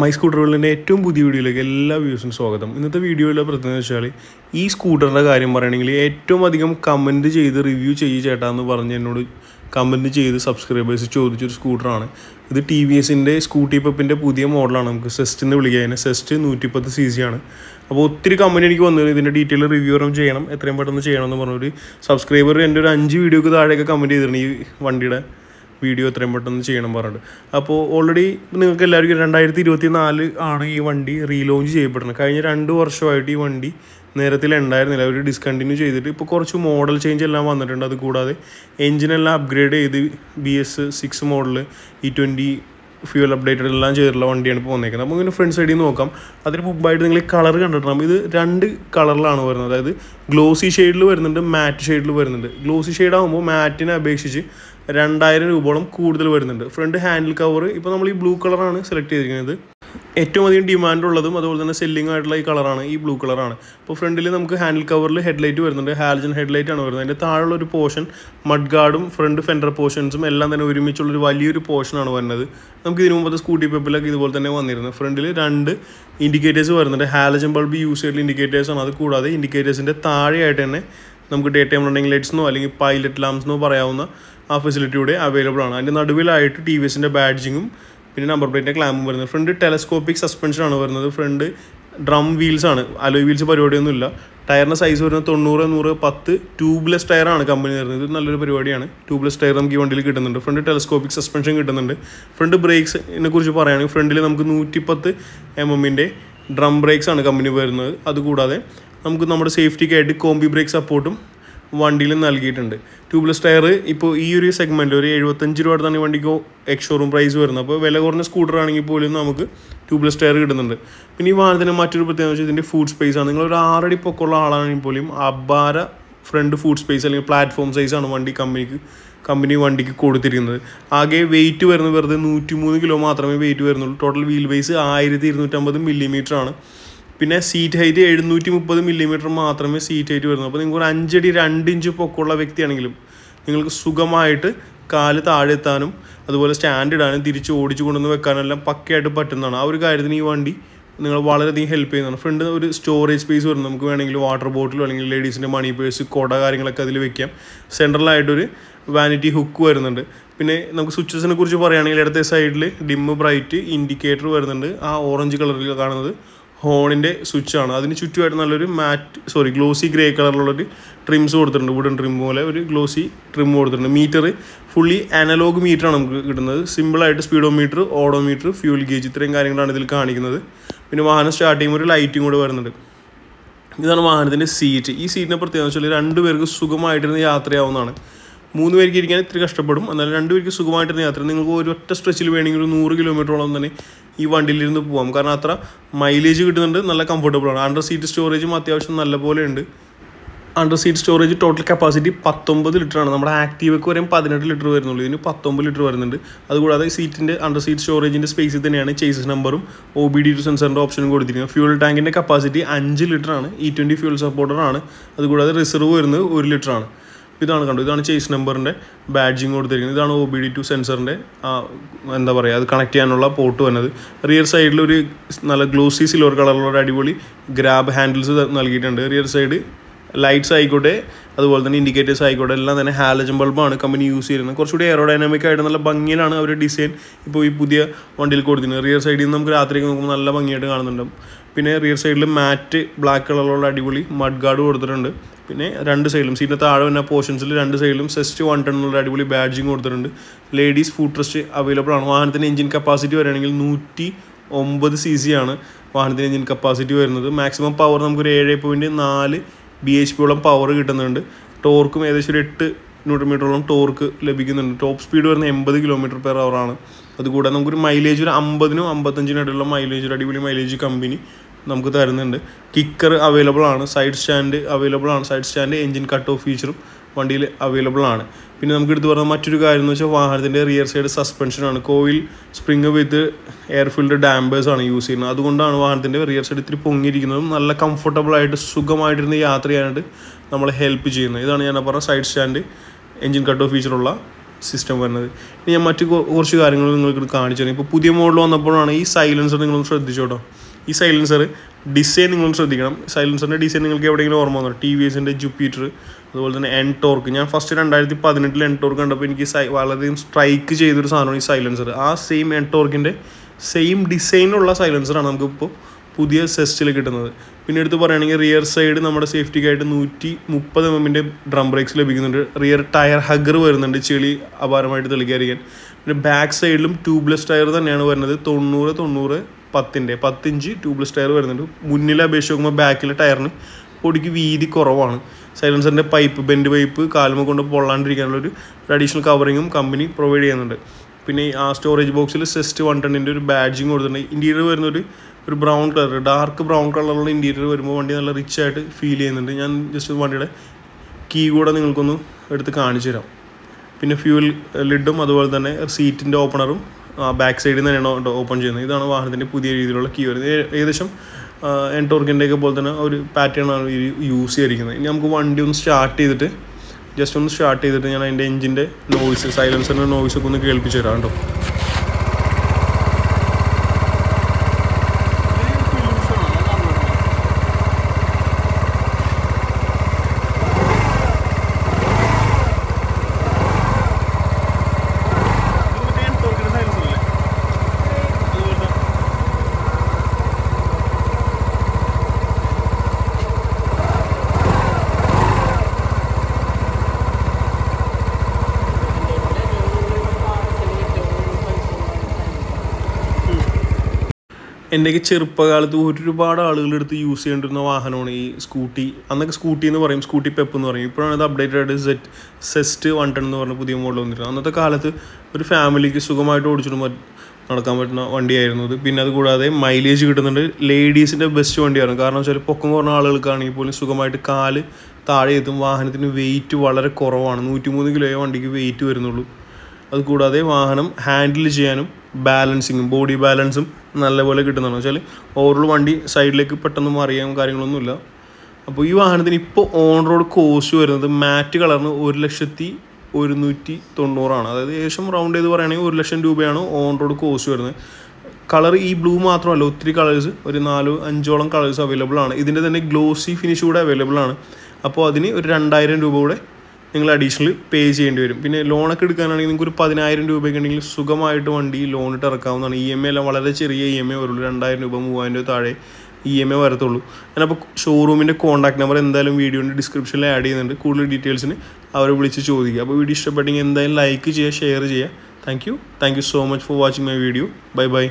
my scooter വേൾഡിൻ്റെ ഏറ്റവും പുതിയ വീഡിയോയിലേക്ക് എല്ലാ വ്യൂസിനും സ്വാഗതം ഇന്നത്തെ വീഡിയോയിലെ പ്രത്യേകത വെച്ചാൽ ഈ സ്കൂട്ടറിൻ്റെ കാര്യം പറയുകയാണെങ്കിൽ ഏറ്റവും അധികം കമൻറ്റ് ചെയ്ത് റിവ്യൂ ചെയ്യുക ചേട്ടാ എന്ന് പറഞ്ഞ് എന്നോട് കമൻറ്റ് ചെയ്ത് സബ്സ്ക്രൈബേഴ്സ് ചോദിച്ചൊരു സ്കൂട്ടറാണ് ഇത് ടി വി എസിൻ്റെ സ്കൂട്ടി പപ്പിൻ്റെ പുതിയ മോഡലാണ് നമുക്ക് സെസ്റ്റ് എന്ന് വിളിക്കുക അതിന് സെസ്റ്റ് നൂറ്റിപ്പത്ത് സി സി ആണ് അപ്പോൾ ഒത്തിരി കമൻറ്റ് എനിക്ക് വന്നത് ഇതിൻ്റെ ഡീറ്റെയിൽ റിവ്യൂ ചെയ്യണം എത്രയും പെട്ടെന്ന് എന്ന് പറഞ്ഞൊരു സബ്സ്ക്രൈബർ എൻ്റെ ഒരു അഞ്ച് വീഡിയോക്ക് താഴെയൊക്കെ കമൻറ്റ് ചെയ്തിട്ടുണ്ട് ഈ വണ്ടിയുടെ വീഡിയോ എത്രയും പെട്ടെന്ന് ചെയ്യണം പറഞ്ഞിട്ട് അപ്പോൾ ഓൾറെഡി നിങ്ങൾക്ക് എല്ലാവർക്കും രണ്ടായിരത്തി ഇരുപത്തി നാല് ആണ് ഈ വണ്ടി റീലോഞ്ച് ചെയ്യപ്പെടുന്നത് കഴിഞ്ഞ രണ്ട് വർഷമായിട്ട് ഈ വണ്ടി നേരത്തിൽ ഉണ്ടായിരുന്നില്ല അവർ ഡിസ്കണ്ടിന്യൂ ചെയ്തിട്ട് ഇപ്പോൾ കുറച്ച് മോഡൽ ചേഞ്ച് എല്ലാം വന്നിട്ടുണ്ട് അതുകൂടാതെ എഞ്ചിനെല്ലാം അപ്ഗ്രേഡ് ചെയ്ത് B S six model E twenty fuel updated എല്ലാം ചെയ്തിട്ടുള്ള വണ്ടിയാണ് ഇപ്പോൾ വന്നേക്കുന്നത് നമുക്ക് ഇങ്ങനെ ഫ്രണ്ട് സൈഡിൽ നിന്ന് നോക്കാം അതിന് മുമ്പായിട്ട് നിങ്ങൾ ഈ കളർ കണ്ടിട്ടുണ്ടാകും ഇത് രണ്ട് കളറിലാണ് വരുന്നത് അതായത് ഗ്ലോസി ഷെയ്ഡിൽ വരുന്നുണ്ട് മാറ്റ് ഷെയ്ഡിൽ വരുന്നുണ്ട് ഗ്ലോസി ഷെയ്ഡ് ആകുമ്പോൾ മാറ്റിനെ അപേക്ഷിച്ച് രണ്ടായിരം രൂപയോളം കൂടുതൽ വരുന്നുണ്ട് ഫ്രണ്ട് ഹാൻഡിൽ കവർ ഇപ്പോൾ നമ്മൾ ഈ ബ്ലൂ കളറാണ് സെലക്ട് ചെയ്തിരിക്കുന്നത് ഏറ്റവും അധികം ഡിമാൻഡ് ഉള്ളതും അതുപോലെ തന്നെ സെല്ലിംഗ് ആയിട്ടുള്ള ഈ കളറാണ് ഈ ബ്ലൂ കളറാണ് അപ്പോൾ ഫ്രണ്ടിൽ നമുക്ക് ഹാൻഡിൽ കവറിൽ ഹെഡ്ലൈറ്റ് വരുന്നുണ്ട് ഹാലജൻ ഹെഡ്ലൈറ്റ് ആണ് വരുന്നത് അതിൻ്റെ താഴെയുള്ള ഒരു പോർഷൻ മഡ് ഗാർഡും ഫ്രണ്ട് ഫെൻഡർ പോർഷൻസും എല്ലാം തന്നെ ഒരുമിച്ചുള്ളൊരു വലിയൊരു പോർഷനാണ് വരുന്നത് നമുക്ക് ഇതിനു മുമ്പത്തെ സ്കൂട്ടി പെപ്പിലൊക്കെ ഇതുപോലെ തന്നെ വന്നിരുന്നത് ഫ്രണ്ടിൽ രണ്ട് ഇൻഡിക്കേറ്റേഴ്സ് വരുന്നുണ്ട് ഹാലജൻ ബൾബ് യൂസ് ചെയ്തിട്ടുള്ള ഇൻഡിക്കേറ്റേഴ്സാണ് അത് കൂടാതെ ഇൻഡിക്കേറ്റേഴ്സിൻ്റെ താഴെയായിട്ട് തന്നെ നമുക്ക് ഡേ ടൈം റണ്ണിങ് ലൈറ്റ്സ് അല്ലെങ്കിൽ പൈലറ്റ് ലാംപ്സ് പറയാവുന്ന ആ ഫെസിലിറ്റി കൂടെ അവൈലബിൾ ആണ് അതിൻ്റെ നടുവിലായിട്ട് ടി വി എസിൻ്റെ ബാഡ്ജിങ്ങും പിന്നെ നമ്പർ പ്ലേറ്റിൻ്റെ ക്ലാമ്പും വരുന്നത് ഫ്രണ്ട് ടെലസ്കോപ്പിക് ആണ് വരുന്നത് ഫ്രണ്ട് ഡ്രം വീൽസ് ആണ് അലോയ് വീൽസ് ഇല്ല ടയറിൻ്റെ സൈസ് വരുന്നത് തൊണ്ണൂറ് നൂറ് പത്ത് ട്യൂബ്ലെസ് ടയറാണ് കമ്പനി തരുന്നത് ഇത് നല്ലൊരു പരിപാടിയാണ് ട്യൂബ്ലെസ് ടയർ നമുക്ക് ഈ വണ്ടിയിൽ കിട്ടുന്നുണ്ട് ഫ്രണ്ട് ടെലസ്കോപ്പിക് സസ്പെൻഷൻ കിട്ടുന്നുണ്ട് ഫ്രണ്ട് എന്നെ കുറിച്ച് പറയുകയാണെങ്കിൽ ഫ്രണ്ടിൽ നമുക്ക് നൂറ്റിപ്പത്ത് എം എമ്മിൻ്റെ ഡ്രം ബ്രേക്സ് ആണ് കമ്പനി വരുന്നത് അതുകൂടാതെ നമുക്ക് നമ്മുടെ സേഫ്റ്റിക്കായിട്ട് കോംബി ബ്രേക്ക് സപ്പോർട്ടും വണ്ടിയിൽ നൽകിയിട്ടുണ്ട് ട്യൂബ്ലെസ് ടയർ ഇപ്പോൾ ഈ ഒരു സെഗ്മെൻറ്റ് ഒരു എഴുപത്തഞ്ച് രൂപ അടുത്താണ് ഈ വണ്ടിക്ക് എക്സ്ഷോറൂം പ്രൈസ് വരുന്നത് അപ്പോൾ വില കുറഞ്ഞ സ്കൂട്ടർ ആണെങ്കിൽ പോലും നമുക്ക് ട്യൂബ്ലെസ് ടയർ കിട്ടുന്നുണ്ട് പിന്നെ ഈ വാഹനത്തിന് മറ്റൊരു പ്രത്യേകത വെച്ചാൽ ഇതിൻ്റെ ഫുഡ് സ്പേസ് ആണ് നിങ്ങളൊരു ആറടി പൊക്കമുള്ള ആളാണെങ്കിൽ പോലും അപാര ഫ്രണ്ട് ഫുഡ് സ്പേസ് അല്ലെങ്കിൽ പ്ലാറ്റ്ഫോം സൈസാണ് വണ്ടി കമ്പനിക്ക് കമ്പനി വണ്ടിക്ക് കൊടുത്തിരിക്കുന്നത് ആകെ വെയിറ്റ് വരുന്നത് വെറുതെ മൂന്ന് കിലോ മാത്രമേ വെയിറ്റ് വരുന്നുള്ളൂ ടോട്ടൽ വീൽ ബേസ് ആയിരത്തി ഇരുന്നൂറ്റമ്പത് മില്ലിമീറ്റർ ആണ് പിന്നെ സീറ്റ് ഹൈറ്റ് എഴുന്നൂറ്റി മുപ്പത് മില്ലിമീറ്റർ മാത്രമേ സീറ്റ് ഹൈറ്റ് വരുന്നു അപ്പോൾ നിങ്ങൾക്ക് ഒരു അഞ്ചടി രണ്ടിഞ്ച് ഇഞ്ച് പൊക്കമുള്ള വ്യക്തിയാണെങ്കിലും നിങ്ങൾക്ക് സുഖമായിട്ട് കാല് താഴെ എത്താനും അതുപോലെ സ്റ്റാൻഡ് ഇടാനും തിരിച്ച് ഓടിച്ചു കൊണ്ടുവന്ന് വെക്കാനെല്ലാം പക്കയായിട്ട് പറ്റുന്നതാണ് ആ ഒരു കാര്യത്തിന് ഈ വണ്ടി നിങ്ങൾ വളരെയധികം ഹെൽപ്പ് ചെയ്യുന്നതാണ് ഫ്രണ്ട് ഒരു സ്റ്റോറേജ് സ്പേസ് വരും നമുക്ക് വേണമെങ്കിൽ വാട്ടർ ബോട്ടിലോ അല്ലെങ്കിൽ ലേഡീസിൻ്റെ മണി പേഴ്സ് കുട കാര്യങ്ങളൊക്കെ അതിൽ വെക്കാം സെൻട്രലായിട്ടൊരു വാനിറ്റി ഹുക്ക് വരുന്നുണ്ട് പിന്നെ നമുക്ക് സ്വിച്ചസിനെ കുറിച്ച് പറയുകയാണെങ്കിൽ ഇടത്തെ സൈഡിൽ ഡിമ്മ് ബ്രൈറ്റ് ഇൻഡിക്കേറ്റർ വരുന്നുണ്ട് ആ ഓറഞ്ച് കളറിൽ കാണുന്നത് ഹോണിൻ്റെ സ്വിച്ചാണ് അതിന് ചുറ്റുമായിട്ട് നല്ലൊരു മാറ്റ് സോറി ഗ്ലോസി ഗ്രേ കളറിലുള്ളൊരു ട്രിംസ് കൊടുത്തിട്ടുണ്ട് വുഡൻ ട്രിം പോലെ ഒരു ഗ്ലോസി ട്രിം കൊടുത്തിട്ടുണ്ട് മീറ്റർ ഫുള്ളി അനലോഗ് മീറ്ററാണ് നമുക്ക് കിട്ടുന്നത് സിമ്പിളായിട്ട് speedometer odometer fuel gauge ഇത്രയും കാര്യങ്ങളാണ് ഇതിൽ കാണിക്കുന്നത് പിന്നെ വാഹനം സ്റ്റാർട്ട് ചെയ്യുമ്പോൾ ഒരു ലൈറ്റും കൂടെ വരുന്നുണ്ട് ഇതാണ് വാഹനത്തിൻ്റെ സീറ്റ് ഈ സീറ്റിനെ പ്രത്യേകത വെച്ചാൽ രണ്ടുപേർക്ക് സുഖമായിട്ടിരുന്ന് യാത്രയാവുന്നതാണ് മൂന്ന് പേർക്ക് ഇരിക്കാൻ ഇത്തിരി കഷ്ടപ്പെടും എന്നാൽ രണ്ട് പേർക്ക് സുഖമായിട്ടിരുന്ന യാത്ര നിങ്ങൾക്ക് ഒരൊറ്റ സ്ട്രെച്ചിൽ വേണമെങ്കിൽ ഒരു നൂറ് കിലോമീറ്ററോളം തന്നെ ഈ വണ്ടിയിലിരുന്ന് പോകാം കാരണം അത്ര മൈലേജ് കിട്ടുന്നുണ്ട് നല്ല കംഫർട്ടബിളാണ് അണ്ടർ സീറ്റ് സ്റ്റോറേജും അത്യാവശ്യം നല്ല പോലെ ഉണ്ട് under seat storage total capacity പത്തൊമ്പത് ലിറ്ററാണ് നമ്മുടെ ആക്റ്റീവയ്ക്ക് വരെയും പതിനെട്ട് ലിറ്റർ വരുന്നുള്ളൂ ഇതിന് പത്തൊമ്പത് ലിറ്റർ വരുന്നുണ്ട് അതുകൂടാതെ സീറ്റിൻ്റെ അണ്ടർ സീറ്റ് സ്റ്റോറേജിൻ്റെ സ്പേസിൽ തന്നെയാണ് ചേസസ് നമ്പറും ഒ ബി ഡി ടു സെൻസറിൻ്റെ ഓപ്ഷനും കൊടുത്തിരിക്കുന്നത് ഫ്യൂൾ ടാങ്കിൻ്റെ കപ്പാസിറ്റി അഞ്ച് ലിറ്ററാണ് ഇ ട്വൻറ്റി ഫ്യൂൾ സപ്പോർട്ടറാണ് അതുകൂടാതെ റിസർവ് വരുന്നത് ഒരു ലിറ്ററാണ് ഇതാണ് കണ്ടോ ഇതാണ് ചേസ് നമ്പറിൻ്റെ ബാഡ്ജിങ് കൊടുത്തിരിക്കുന്നത് ഇതാണ് ഒ ബി ഡി ടു സെൻസറിൻ്റെ എന്താ പറയുക അത് കണക്ട് ചെയ്യാനുള്ള പോർട്ട് വന്നത് റിയർ സൈഡിൽ ഒരു നല്ല ഗ്ലോസി സിൽവർ കളറിലുള്ള ഒരു അടിപൊളി ഗ്രാബ് ഹാൻഡിൽസ് നൽകിയിട്ടുണ്ട് റിയർ സൈഡ് ലൈറ്റ്സ് ആയിക്കോട്ടെ അതുപോലെ തന്നെ ഇൻഡിക്കേറ്റേഴ്സ് ആയിക്കോട്ടെ എല്ലാം തന്നെ ഹാലജൻ ബൾബാണ് കമ്പനി യൂസ് ചെയ്യുന്നത് കുറച്ചുകൂടി എയറോഡൈനാമിക് ആയിട്ട് നല്ല ഭംഗിയിലാണ് അവർ ഡിസൈൻ ഇപ്പോൾ ഈ പുതിയ വണ്ടിയിൽ കൊടുത്തിരുന്നത് റിയർ സൈഡിൽ നിന്ന് നമുക്ക് രാത്രി നോക്കുമ്പോൾ നല്ല ഭംഗിയായിട്ട് കാണുന്നുണ്ടാവും പിന്നെ റിയർ സൈഡിൽ മാറ്റ് ബ്ലാക്ക് കളറിലുള്ള അടിപൊളി മഡ് ഗാർഡ് കൊടുത്തിട്ടുണ്ട് പിന്നെ രണ്ട് സൈഡിലും സീറ്റിൻ്റെ താഴെ വന്ന പോർഷൻസിൽ രണ്ട് സൈഡിലും സെസ്റ്റ് വൺ ടൺ ഉള്ള അടിപൊളി ബാഡ്ജിങ് കൊടുത്തിട്ടുണ്ട് ലേഡീസ് ഫുഡ് റെസ്റ്റ് അവൈലബിൾ ആണ് വാഹനത്തിൻ്റെ എഞ്ചിൻ കപ്പാസിറ്റി വരികയാണെങ്കിൽ നൂറ്റി ഒമ്പത് സി സി ആണ് വാഹനത്തിൻ്റെ എഞ്ചിൻ കപ്പാസിറ്റി വരുന്നത് മാക്സിമം പവർ നമുക്കൊരു ഏഴ് പോയിൻറ്റ് നാല് ബി എച്ച് പിയോളം പവർ കിട്ടുന്നുണ്ട് ടോർക്കും ഏകദേശം ഒരു എട്ട് ന്യൂട്രോ മീറ്ററോളം ടോർക്ക് ലഭിക്കുന്നുണ്ട് ടോപ്പ് സ്പീഡ് വരുന്ന എൺപത് കിലോമീറ്റർ പെർ ആണ് അതുകൂടാതെ നമുക്കൊരു മൈലേജ് ഒരു അമ്പതിനും അമ്പത്തഞ്ചിനും ഇടയിലുള്ള മൈലേജ് ഒരു അടിപൊളി മൈലേജ് കമ്പനി നമുക്ക് തരുന്നുണ്ട് കിക്കർ അവൈലബിൾ ആണ് സൈഡ് സ്റ്റാൻഡ് അവൈലബിൾ ആണ് side stand engine cut off ഫീച്ചറും വണ്ടിയിൽ അവൈലബിൾ ആണ് പിന്നെ നമുക്ക് എടുത്തു പറഞ്ഞാൽ മറ്റൊരു കാര്യം എന്ന് വെച്ചാൽ വാഹനത്തിൻ്റെ റിയർ സൈഡ് സസ്പെൻഷനാണ് coil spring with air filled dampers ആണ് യൂസ് ചെയ്യുന്നത് അതുകൊണ്ടാണ് വാഹനത്തിൻ്റെ റിയർ സൈഡ് ഇത്തിരി പൊങ്ങിയിരിക്കുന്നതും നല്ല കംഫർട്ടബിളായിട്ട് സുഖമായിട്ടിരുന്ന് യാത്ര ചെയ്യാനായിട്ട് നമ്മളെ ഹെൽപ്പ് ചെയ്യുന്നത് ഇതാണ് ഞാൻ പറഞ്ഞ side stand engine cut off ഫീച്ചറുള്ള സിസ്റ്റം വരുന്നത് ഇനി ഞാൻ മറ്റു കുറച്ച് കാര്യങ്ങൾ നിങ്ങൾക്ക് കാണിച്ചു തരാം ഇപ്പോൾ പുതിയ മോഡൽ വന്നപ്പോഴാണ് ഈ സൈലൻസർ നിങ്ങളൊന്ന് ശ്രദ്ധിച്ചോട്ടോ ഈ സൈലൻസർ ഡിസൈൻ നിങ്ങൾ ശ്രദ്ധിക്കണം സൈലൻസറിൻ്റെ ഡിസൈൻ നിങ്ങൾക്ക് എവിടെയെങ്കിലും ഓർമ്മ വന്നു ടി വി എസിൻ്റെ ജുപ്പിറ്റർ അതുപോലെ തന്നെ എൻ ടോർക്ക് ഞാൻ ഫസ്റ്റ് രണ്ടായിരത്തി പതിനെട്ടിൽ എൻ ടോർക്ക് കണ്ടപ്പോൾ എനിക്ക് സൈ വളരെയധികം സ്ട്രൈക്ക് ചെയ്തൊരു സാധനമാണ് ഈ സൈലൻസർ ആ സെയിം എൻ ടോർക്കിൻ്റെ സെയിം ഡിസൈനുള്ള സൈലൻസറാണ് നമുക്കിപ്പോൾ പുതിയ സെസ്റ്റിൽ കിട്ടുന്നത് പിന്നെ എടുത്ത് പറയുകയാണെങ്കിൽ റിയർ സൈഡ് നമ്മുടെ സേഫ്റ്റിക്കായിട്ട് നൂറ്റി മുപ്പത് എം എമ്മിൻ്റെ ഡ്രം ബ്രേക്സ് ലഭിക്കുന്നുണ്ട് റിയർ ടയർ ഹഗർ വരുന്നുണ്ട് ചെളി അപാരമായിട്ട് തെളിക്കാതിരിക്കാൻ പിന്നെ ബാക്ക് സൈഡിലും ട്യൂബ്ലെസ് ടയർ തന്നെയാണ് വരുന്നത് തൊണ്ണൂറ് തൊണ്ണൂറ് പത്തിൻ്റെ പത്തിഞ്ച് ട്യൂബ്ലെസ് ടയർ വരുന്നുണ്ട് മുന്നിൽ അപേക്ഷിച്ച് നോക്കുമ്പോൾ ബാക്കിലെ ടയറിന് പൊടിക്ക് വീതി കുറവാണ് സൈലൻസറിൻ്റെ പൈപ്പ് ബെൻഡ് പൈപ്പ് കാൽമ കൊണ്ട് പൊള്ളാണ്ടിരിക്കാനുള്ളൊരു ഒരു അഡീഷണൽ കവറിങ്ങും കമ്പനി പ്രൊവൈഡ് ചെയ്യുന്നുണ്ട് പിന്നെ ആ സ്റ്റോറേജ് ബോക്സിൽ സെസ്റ്റ് വൺ ടെണ്ണിൻ്റെ ഒരു ബാഡ്ജിങ് കൊടുത്തിട്ടുണ്ട് ഇൻറ്റീരിയർ വരുന്നൊരു ഒരു ബ്രൗൺ കളർ ഡാർക്ക് ബ്രൗൺ കളറുള്ള ഇൻറ്റീരിയർ വരുമ്പോൾ വണ്ടി നല്ല റിച്ച് ആയിട്ട് ഫീൽ ചെയ്യുന്നുണ്ട് ഞാൻ ജസ്റ്റ് വണ്ടിയുടെ കീ കൂടെ നിങ്ങൾക്കൊന്ന് എടുത്ത് കാണിച്ചു തരാം പിന്നെ ഫ്യൂൽ ലിഡും അതുപോലെ തന്നെ സീറ്റിൻ്റെ ഓപ്പണറും ബാക്ക് സൈഡിൽ നിന്ന് തന്നെയാണ് ഓപ്പൺ ചെയ്യുന്നത് ഇതാണ് വാഹനത്തിൻ്റെ പുതിയ രീതിയിലുള്ള കീ വരുന്നത് ഏകദേശം എൻടോർക്കിൻ്റെയൊക്കെ പോലെ തന്നെ ഒരു പാറ്റേണാണ് യൂസ് ചെയ്തിരിക്കുന്നത് ഇനി നമുക്ക് വണ്ടി ഒന്ന് സ്റ്റാർട്ട് ചെയ്തിട്ട് ജസ്റ്റ് ഒന്ന് സ്റ്റാർട്ട് ചെയ്തിട്ട് ഞാൻ അതിൻ്റെ എഞ്ചിൻ്റെ നോയ്സ് സൈലൻസറിൻ്റെ നോയ്സൊക്കെ ഒന്ന് കേൾപ്പിച്ച് തരാം കേട്ടോ എൻ്റെയൊക്കെ ചെറുപ്പകാലത്ത് ഒരുപാട് ആളുകളെടുത്ത് യൂസ് ചെയ്യേണ്ടിരുന്ന വാഹനമാണ് ഈ സ്കൂട്ടി അന്നൊക്കെ സ്കൂട്ടി എന്ന് പറയും സ്കൂട്ടി പെപ്പ് എന്ന് പറയും ഇപ്പോഴാണ് അത് അപ്ഡേറ്റ് ആയിട്ട് സെറ്റ് സെസ്റ്റ് വൺ ടെൺ എന്ന് പറഞ്ഞ പുതിയ മോഡൽ വന്നിരുന്നത് അന്നത്തെ കാലത്ത് ഒരു ഫാമിലിക്ക് സുഖമായിട്ട് ഓടിച്ചിട്ട് നടക്കാൻ പറ്റുന്ന വണ്ടിയായിരുന്നു അത് പിന്നെ അത് കൂടാതെ മൈലേജ് കിട്ടുന്നുണ്ട് ലേഡീസിൻ്റെ ബെസ്റ്റ് വണ്ടിയായിരുന്നു കാരണം വെച്ചാൽ പൊക്കം കുറഞ്ഞ ആളുകൾക്കാണെങ്കിൽ പോലും സുഖമായിട്ട് കാല് താഴെ എത്തും വാഹനത്തിന് വെയിറ്റ് വളരെ കുറവാണ് നൂറ്റിമൂന്ന് കിലോയെ വണ്ടിക്ക് വെയിറ്റ് വരുന്നുള്ളൂ അതുകൂടാതെ വാഹനം ഹാൻഡിൽ ചെയ്യാനും ബാലൻസിങ്ങും ബോഡി ബാലൻസും നല്ലപോലെ കിട്ടുന്നതാണ് വെച്ചാൽ ഓവറോൾ വണ്ടി സൈഡിലേക്ക് പെട്ടെന്ന് മറിയാൻ കാര്യങ്ങളൊന്നുമില്ല അപ്പോൾ ഈ വാഹനത്തിന് ഇപ്പോൾ ഓൺ റോഡ് കോസ്റ്റ് വരുന്നത് മാറ്റ് കളറിന് ഒരു ലക്ഷത്തി ഒരുന്നൂറ്റി തൊണ്ണൂറാണ് അതായത് ഏകദേശം റൗണ്ട് ചെയ്ത് പറയുകയാണെങ്കിൽ ഒരു ലക്ഷം രൂപയാണ് ഓൺ റോഡ് കോസ്റ്റ് വരുന്നത് കളർ ഈ ബ്ലൂ മാത്രമല്ല ഒത്തിരി കളേഴ്സ് ഒരു നാലോ അഞ്ചോളം കളേഴ്സ് അവൈലബിൾ ആണ് ഇതിൻ്റെ തന്നെ ഗ്ലോസി ഫിനിഷ് കൂടെ അവൈലബിൾ ആണ് അപ്പോൾ അതിന് ഒരു രണ്ടായിരം രൂപ കൂടെ നിങ്ങൾ അഡീഷണൽ പേ ചെയ്യേണ്ടി വരും പിന്നെ ലോണൊക്കെ എടുക്കാനാണെങ്കിൽ നിങ്ങൾക്ക് ഒരു പതിനായിരം രൂപയൊക്കെ ഉണ്ടെങ്കിൽ സുഖമായിട്ട് വണ്ടി ഇട്ട് ഇറക്കാവുന്നതാണ് ഇ എം ഐ എല്ലാം വളരെ ചെറിയ ഇ എം ഐ വരുള്ളൂ രണ്ടായിരം രൂപ മൂവായിരം രൂപ താഴെ ഇ എം ഐ വരത്തുള്ളൂ ഞാനപ്പോൾ ഷോറൂമിൻ്റെ കോൺടാക്ട് നമ്പർ എന്തായാലും വീഡിയോൻ്റെ ഡിസ്ക്രിപ്ഷനിൽ ആഡ് ചെയ്യുന്നുണ്ട് കൂടുതൽ ഡീറ്റെയിൽസിന് അവരെ വിളിച്ച് ചോദിക്കുക അപ്പോൾ വീഡിയോ ഇഷ്ടപ്പെട്ടെങ്കിൽ എന്തായാലും ലൈക്ക് ചെയ്യുക ഷെയർ ചെയ്യുക thank you thank you so much for watching my video bye by